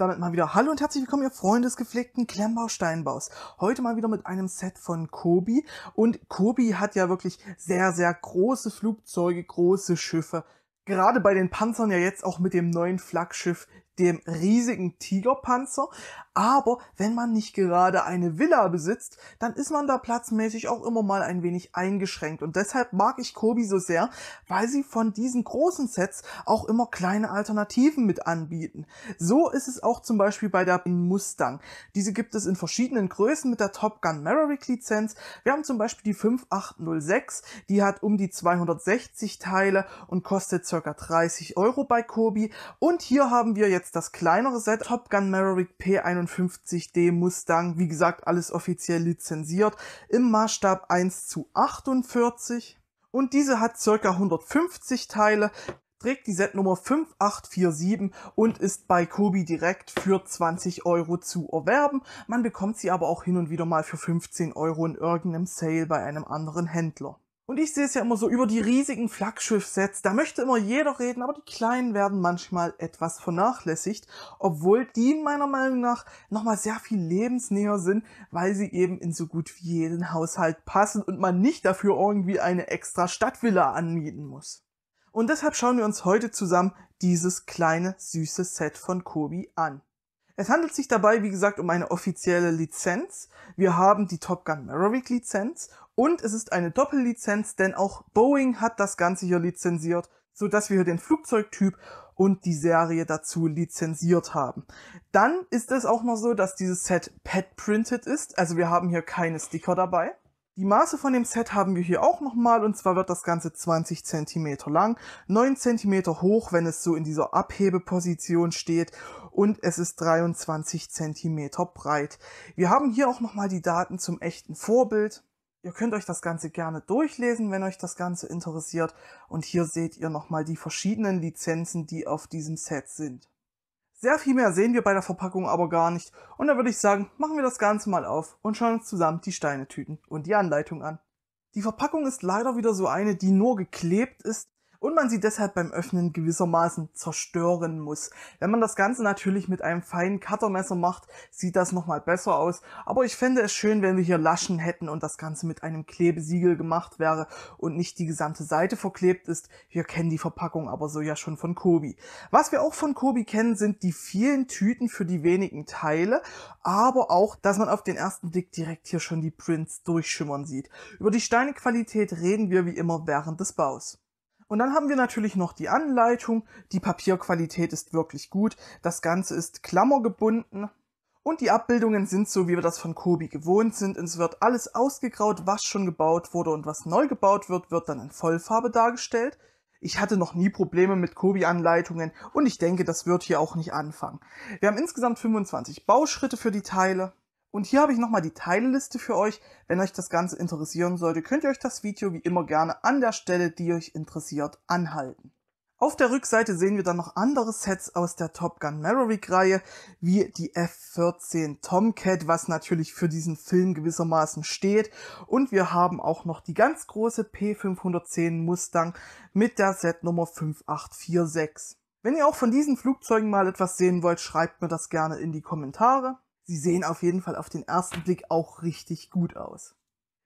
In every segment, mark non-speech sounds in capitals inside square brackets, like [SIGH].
damit mal wieder Hallo und herzlich willkommen, ihr Freunde des gepflegten Klemmbausteinbaus. Heute mal wieder mit einem Set von Kobi. Und Kobi hat ja wirklich sehr, sehr große Flugzeuge, große Schiffe. Gerade bei den Panzern ja jetzt auch mit dem neuen Flaggschiff dem riesigen Tigerpanzer. Aber wenn man nicht gerade eine Villa besitzt, dann ist man da platzmäßig auch immer mal ein wenig eingeschränkt. Und deshalb mag ich Kobi so sehr, weil sie von diesen großen Sets auch immer kleine Alternativen mit anbieten. So ist es auch zum Beispiel bei der Mustang. Diese gibt es in verschiedenen Größen mit der Top Gun Maverick Lizenz. Wir haben zum Beispiel die 5806, die hat um die 260 Teile und kostet circa 30 Euro bei Kobi. Und hier haben wir jetzt jetzt das kleinere Set. Top Gun Maverick P51D Mustang, wie gesagt, alles offiziell lizenziert, im Maßstab 1 zu 48. Und diese hat circa 150 Teile, trägt die Setnummer 5847 und ist bei Kobi direkt für 20 Euro zu erwerben. Man bekommt sie aber auch hin und wieder mal für 15 Euro in irgendeinem Sale bei einem anderen Händler. Und ich sehe es ja immer so über die riesigen Flaggschiff-Sets. Da möchte immer jeder reden, aber die kleinen werden manchmal etwas vernachlässigt, obwohl die meiner Meinung nach nochmal sehr viel lebensnäher sind, weil sie eben in so gut wie jeden Haushalt passen und man nicht dafür irgendwie eine extra Stadtvilla anmieten muss. Und deshalb schauen wir uns heute zusammen dieses kleine süße Set von Kobi an. Es handelt sich dabei, wie gesagt, um eine offizielle Lizenz. Wir haben die Top Gun Maverick Lizenz und es ist eine Doppellizenz, denn auch Boeing hat das Ganze hier lizenziert, sodass wir hier den Flugzeugtyp und die Serie dazu lizenziert haben. Dann ist es auch noch so, dass dieses Set pet printed ist, also wir haben hier keine Sticker dabei. Die Maße von dem Set haben wir hier auch nochmal und zwar wird das Ganze 20 cm lang, 9 cm hoch, wenn es so in dieser Abhebeposition steht und es ist 23 cm breit. Wir haben hier auch nochmal die Daten zum echten Vorbild, Ihr könnt euch das Ganze gerne durchlesen, wenn euch das Ganze interessiert. Und hier seht ihr nochmal die verschiedenen Lizenzen, die auf diesem Set sind. Sehr viel mehr sehen wir bei der Verpackung aber gar nicht. Und da würde ich sagen, machen wir das Ganze mal auf und schauen uns zusammen die Steinetüten und die Anleitung an. Die Verpackung ist leider wieder so eine, die nur geklebt ist und man sie deshalb beim Öffnen gewissermaßen zerstören muss. Wenn man das Ganze natürlich mit einem feinen Cuttermesser macht, sieht das nochmal besser aus, aber ich fände es schön, wenn wir hier Laschen hätten und das Ganze mit einem Klebesiegel gemacht wäre und nicht die gesamte Seite verklebt ist. Wir kennen die Verpackung aber so ja schon von Kobi. Was wir auch von Kobi kennen, sind die vielen Tüten für die wenigen Teile, aber auch, dass man auf den ersten Blick direkt hier schon die Prints durchschimmern sieht. Über die Steinequalität reden wir wie immer während des Baus. Und dann haben wir natürlich noch die Anleitung. Die Papierqualität ist wirklich gut. Das Ganze ist klammergebunden. Und die Abbildungen sind so, wie wir das von Kobi gewohnt sind. Es wird alles ausgegraut, was schon gebaut wurde und was neu gebaut wird, wird dann in Vollfarbe dargestellt. Ich hatte noch nie Probleme mit Kobi-Anleitungen und ich denke, das wird hier auch nicht anfangen. Wir haben insgesamt 25 Bauschritte für die Teile. Und hier habe ich nochmal die Teilliste für euch. Wenn euch das Ganze interessieren sollte, könnt ihr euch das Video wie immer gerne an der Stelle, die euch interessiert, anhalten. Auf der Rückseite sehen wir dann noch andere Sets aus der Top Gun Maverick Reihe, wie die F-14 Tomcat, was natürlich für diesen Film gewissermaßen steht. Und wir haben auch noch die ganz große P510 Mustang mit der Setnummer 5846. Wenn ihr auch von diesen Flugzeugen mal etwas sehen wollt, schreibt mir das gerne in die Kommentare. Sie sehen auf jeden Fall auf den ersten Blick auch richtig gut aus.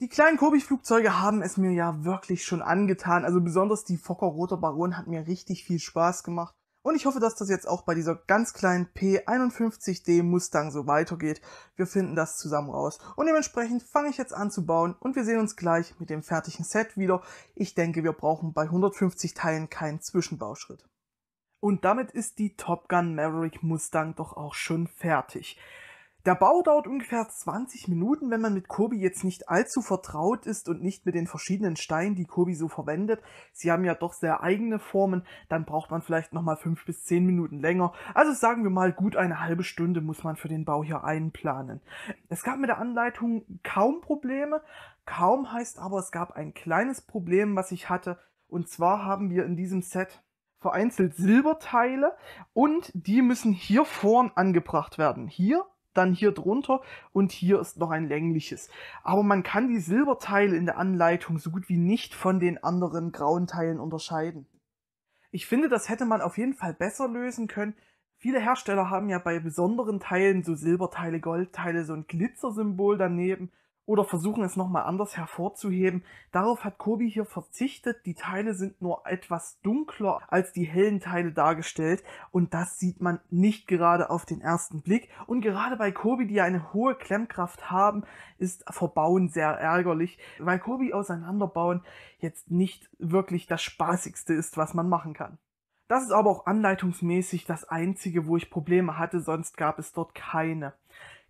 Die kleinen kobi flugzeuge haben es mir ja wirklich schon angetan. Also besonders die Fokker Roter Baron hat mir richtig viel Spaß gemacht. Und ich hoffe, dass das jetzt auch bei dieser ganz kleinen P51D Mustang so weitergeht. Wir finden das zusammen raus. Und dementsprechend fange ich jetzt an zu bauen und wir sehen uns gleich mit dem fertigen Set wieder. Ich denke, wir brauchen bei 150 Teilen keinen Zwischenbauschritt. Und damit ist die Top Gun Maverick Mustang doch auch schon fertig. Der Bau dauert ungefähr 20 Minuten, wenn man mit Kobi jetzt nicht allzu vertraut ist und nicht mit den verschiedenen Steinen, die Kobi so verwendet. Sie haben ja doch sehr eigene Formen, dann braucht man vielleicht nochmal 5 bis 10 Minuten länger. Also sagen wir mal, gut eine halbe Stunde muss man für den Bau hier einplanen. Es gab mit der Anleitung kaum Probleme, kaum heißt aber, es gab ein kleines Problem, was ich hatte. Und zwar haben wir in diesem Set vereinzelt Silberteile und die müssen hier vorn angebracht werden. Hier dann hier drunter und hier ist noch ein längliches. Aber man kann die Silberteile in der Anleitung so gut wie nicht von den anderen grauen Teilen unterscheiden. Ich finde, das hätte man auf jeden Fall besser lösen können. Viele Hersteller haben ja bei besonderen Teilen so Silberteile, Goldteile, so ein Glitzersymbol daneben oder versuchen es nochmal anders hervorzuheben. Darauf hat Kobi hier verzichtet. Die Teile sind nur etwas dunkler als die hellen Teile dargestellt und das sieht man nicht gerade auf den ersten Blick. Und gerade bei Kobi, die eine hohe Klemmkraft haben, ist Verbauen sehr ärgerlich, weil Kobi auseinanderbauen jetzt nicht wirklich das Spaßigste ist, was man machen kann. Das ist aber auch anleitungsmäßig das einzige, wo ich Probleme hatte, sonst gab es dort keine.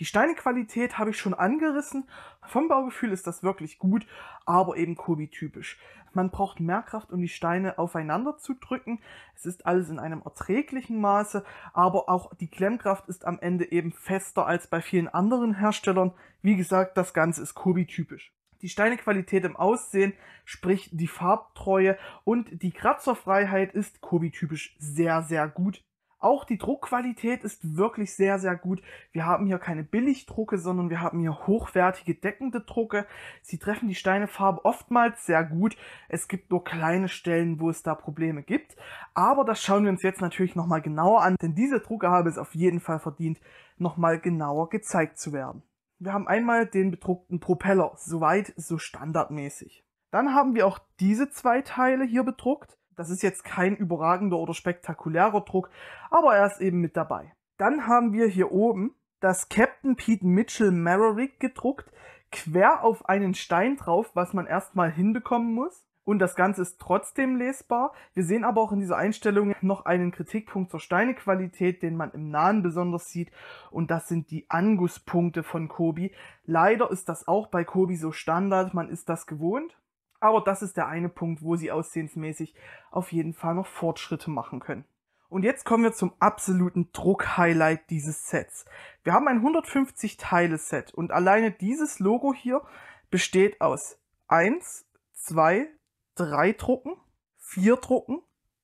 Die Steinequalität habe ich schon angerissen. Vom Baugefühl ist das wirklich gut, aber eben Kobi-typisch. Man braucht mehr Kraft, um die Steine aufeinander zu drücken. Es ist alles in einem erträglichen Maße, aber auch die Klemmkraft ist am Ende eben fester als bei vielen anderen Herstellern. Wie gesagt, das Ganze ist Kobi-typisch die Steinequalität im Aussehen, sprich die Farbtreue und die Kratzerfreiheit ist Kobi-typisch sehr, sehr gut. Auch die Druckqualität ist wirklich sehr, sehr gut. Wir haben hier keine Billigdrucke, sondern wir haben hier hochwertige deckende Drucke. Sie treffen die Steinefarbe oftmals sehr gut. Es gibt nur kleine Stellen, wo es da Probleme gibt. Aber das schauen wir uns jetzt natürlich nochmal genauer an, denn diese Drucke habe es auf jeden Fall verdient, nochmal genauer gezeigt zu werden. Wir haben einmal den bedruckten Propeller, soweit so standardmäßig. Dann haben wir auch diese zwei Teile hier bedruckt. Das ist jetzt kein überragender oder spektakulärer Druck, aber er ist eben mit dabei. Dann haben wir hier oben das Captain Pete Mitchell Merrick gedruckt, quer auf einen Stein drauf, was man erstmal hinbekommen muss. Und das Ganze ist trotzdem lesbar. Wir sehen aber auch in dieser Einstellung noch einen Kritikpunkt zur Steinequalität, den man im Nahen besonders sieht. Und das sind die Angusspunkte von Kobi. Leider ist das auch bei Kobi so Standard, man ist das gewohnt. Aber das ist der eine Punkt, wo sie aussehensmäßig auf jeden Fall noch Fortschritte machen können. Und jetzt kommen wir zum absoluten Druck-Highlight dieses Sets. Wir haben ein 150-Teile-Set und alleine dieses Logo hier besteht aus 1, 2, 3 Drucken, 4 Drucken,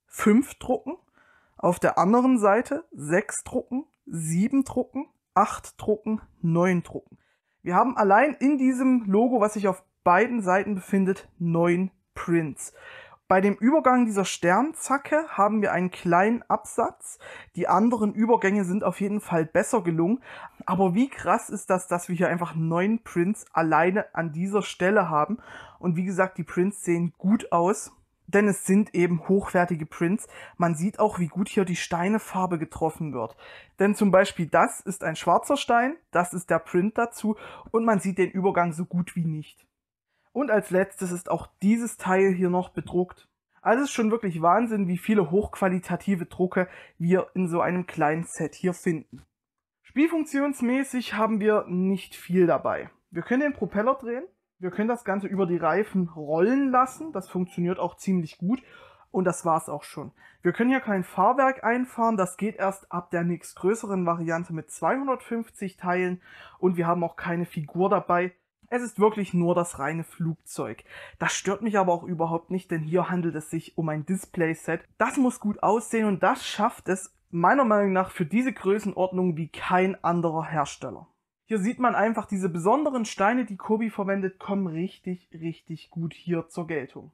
5 Drucken, auf der anderen Seite 6 Drucken, 7 Drucken, 8 Drucken, 9 Drucken. Wir haben allein in diesem Logo, was sich auf beiden Seiten befindet, neun Prints. Bei dem Übergang dieser Sternzacke haben wir einen kleinen Absatz. Die anderen Übergänge sind auf jeden Fall besser gelungen. Aber wie krass ist das, dass wir hier einfach neun Prints alleine an dieser Stelle haben. Und wie gesagt, die Prints sehen gut aus. Denn es sind eben hochwertige Prints. Man sieht auch, wie gut hier die Steinefarbe getroffen wird. Denn zum Beispiel das ist ein schwarzer Stein, das ist der Print dazu und man sieht den Übergang so gut wie nicht. Und als letztes ist auch dieses Teil hier noch bedruckt. Also es ist schon wirklich Wahnsinn, wie viele hochqualitative Drucke wir in so einem kleinen Set hier finden. Spielfunktionsmäßig haben wir nicht viel dabei. Wir können den Propeller drehen, wir können das Ganze über die Reifen rollen lassen, das funktioniert auch ziemlich gut und das war's auch schon. Wir können hier kein Fahrwerk einfahren, das geht erst ab der nächstgrößeren Variante mit 250 Teilen und wir haben auch keine Figur dabei, es ist wirklich nur das reine Flugzeug. Das stört mich aber auch überhaupt nicht, denn hier handelt es sich um ein Display-Set. Das muss gut aussehen und das schafft es meiner Meinung nach für diese Größenordnung wie kein anderer Hersteller. Hier sieht man einfach, diese besonderen Steine, die Kobi verwendet, kommen richtig, richtig gut hier zur Geltung.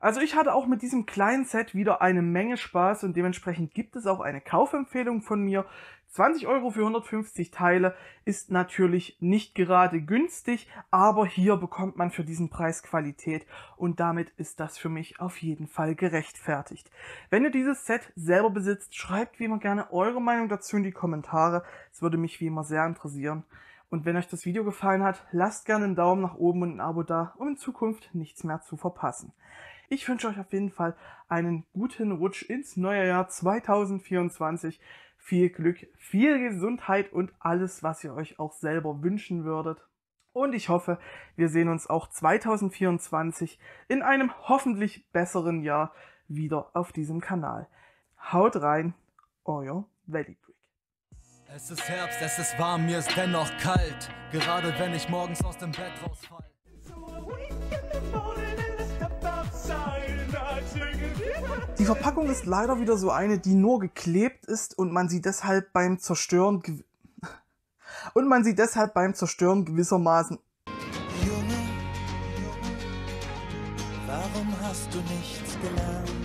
Also ich hatte auch mit diesem kleinen Set wieder eine Menge Spaß und dementsprechend gibt es auch eine Kaufempfehlung von mir. 20 Euro für 150 Teile ist natürlich nicht gerade günstig, aber hier bekommt man für diesen Preis Qualität und damit ist das für mich auf jeden Fall gerechtfertigt. Wenn ihr dieses Set selber besitzt, schreibt wie immer gerne eure Meinung dazu in die Kommentare. Es würde mich wie immer sehr interessieren. Und wenn euch das Video gefallen hat, lasst gerne einen Daumen nach oben und ein Abo da, um in Zukunft nichts mehr zu verpassen. Ich wünsche euch auf jeden Fall einen guten Rutsch ins neue Jahr 2024 viel Glück, viel Gesundheit und alles, was ihr euch auch selber wünschen würdet. Und ich hoffe, wir sehen uns auch 2024 in einem hoffentlich besseren Jahr wieder auf diesem Kanal. Haut rein, euer Valley Brick. Es ist Herbst, es ist warm, mir ist dennoch kalt, gerade wenn ich morgens aus dem Bett rausfalle. Die Verpackung ist leider wieder so eine, die nur geklebt ist und man sie deshalb beim Zerstören [LAUGHS] und man sie deshalb beim Zerstören gewissermaßen Junge, Junge, warum hast du nichts gelernt?